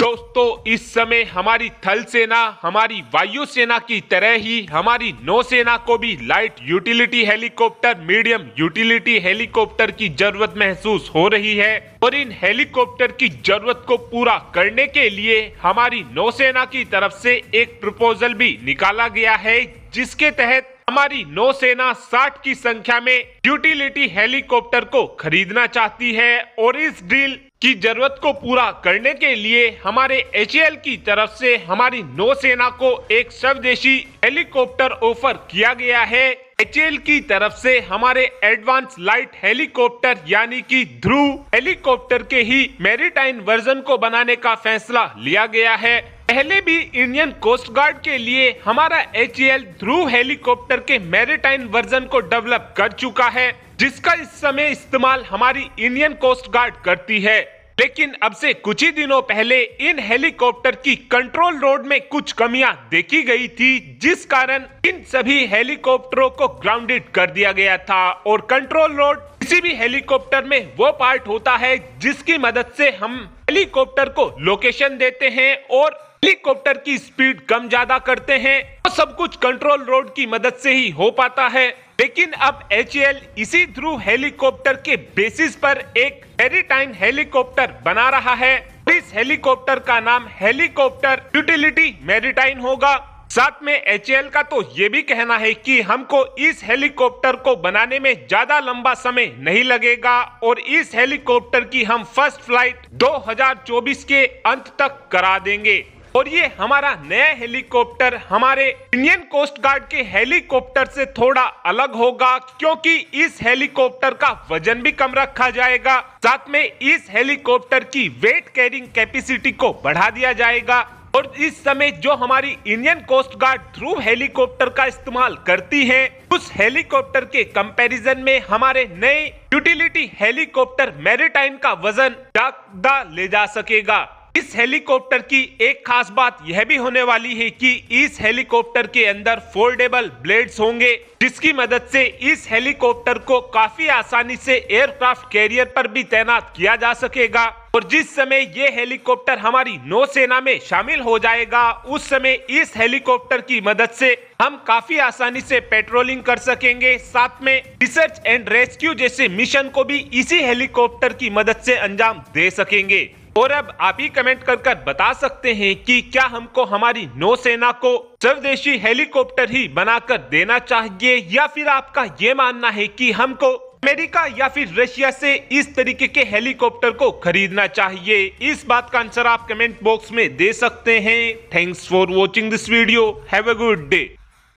दोस्तों इस समय हमारी थल सेना हमारी वायु सेना की तरह ही हमारी नौसेना को भी light utility helicopter medium utility helicopter की जरूरत महसूस हो रही है और इन हेलीकॉप्टर की जरूरत को पूरा करने के लिए हमारी नौसेना की तरफ से एक प्रपोजल भी निकाला गया है जिसके तहत हमारी नौसेना 60 की संख्या में यूटिलिटी हेलीकॉप्टर को खरीदना चाहती है और इस डील की जरूरत को पूरा करने के लिए हमारे एच की तरफ से हमारी नौसेना को एक स्वदेशी हेलीकॉप्टर ऑफर किया गया है एच की तरफ से हमारे एडवांस लाइट हेलीकॉप्टर यानी कि ध्रुव हेलीकॉप्टर के ही मेरीटाइन वर्जन को बनाने का फैसला लिया गया है पहले भी इंडियन कोस्ट गार्ड के लिए हमारा एच ध्रुव हेलीकॉप्टर के मेरेटाइन वर्जन को डेवलप कर चुका है जिसका इस समय इस्तेमाल हमारी इंडियन कोस्ट गार्ड करती है लेकिन अब से कुछ ही दिनों पहले इन हेलीकॉप्टर की कंट्रोल रोड में कुछ कमियां देखी गई थी जिस कारण इन सभी हेलीकॉप्टरों को ग्राउंडेड कर दिया गया था और कंट्रोल रोड किसी भी हेलीकॉप्टर में वो पार्ट होता है जिसकी मदद से हम हेलीकॉप्टर को लोकेशन देते हैं और हेलीकॉप्टर की स्पीड कम ज्यादा करते हैं और तो सब कुछ कंट्रोल रोड की मदद से ही हो पाता है लेकिन अब एच इसी थ्रू हेलीकॉप्टर के बेसिस पर एक टाइम हेलीकॉप्टर बना रहा है इस हेलीकॉप्टर का नाम हेलीकॉप्टर यूटिलिटी मेरिटाइन होगा साथ में एच का तो ये भी कहना है कि हमको इस हेलीकॉप्टर को बनाने में ज्यादा लंबा समय नहीं लगेगा और इस हेलीकॉप्टर की हम फर्स्ट फ्लाइट 2024 के अंत तक करा देंगे और ये हमारा नया हेलीकॉप्टर हमारे इंडियन कोस्ट गार्ड के हेलीकॉप्टर से थोड़ा अलग होगा क्योंकि इस हेलीकॉप्टर का वजन भी कम रखा जाएगा साथ में इस हेलीकॉप्टर की वेट कैरिंग कैपेसिटी को बढ़ा दिया जाएगा और इस समय जो हमारी Indian coast guard Dhruv helicopter का इस्तेमाल करती है उस हेलीकॉप्टर के कंपैरिजन में हमारे नए यूटिलिटी हेलीकॉप्टर मैरिटाइन का वजन ज्यादा ले जा सकेगा इस हेलीकॉप्टर की एक खास बात यह भी होने वाली है कि इस हेलीकॉप्टर के अंदर फोल्डेबल ब्लेड्स होंगे जिसकी मदद से इस हेलीकॉप्टर को काफी आसानी से एयरक्राफ्ट कैरियर पर भी तैनात किया जा सकेगा और जिस समय ये हेलीकॉप्टर हमारी नौसेना में शामिल हो जाएगा उस समय इस हेलीकॉप्टर की मदद से हम काफी आसानी से पेट्रोलिंग कर सकेंगे साथ में रिसर्च एंड रेस्क्यू जैसे मिशन को भी इसी हेलीकॉप्टर की मदद से अंजाम दे सकेंगे और अब आप ही कमेंट कर कर बता सकते हैं कि क्या हमको हमारी नौसेना को स्वदेशी हेलीकॉप्टर ही बनाकर देना चाहिए या फिर आपका ये मानना है कि हमको अमेरिका या फिर रशिया से इस तरीके के हेलीकॉप्टर को खरीदना चाहिए इस बात का आंसर आप कमेंट बॉक्स में दे सकते हैं thanks for watching this video have good day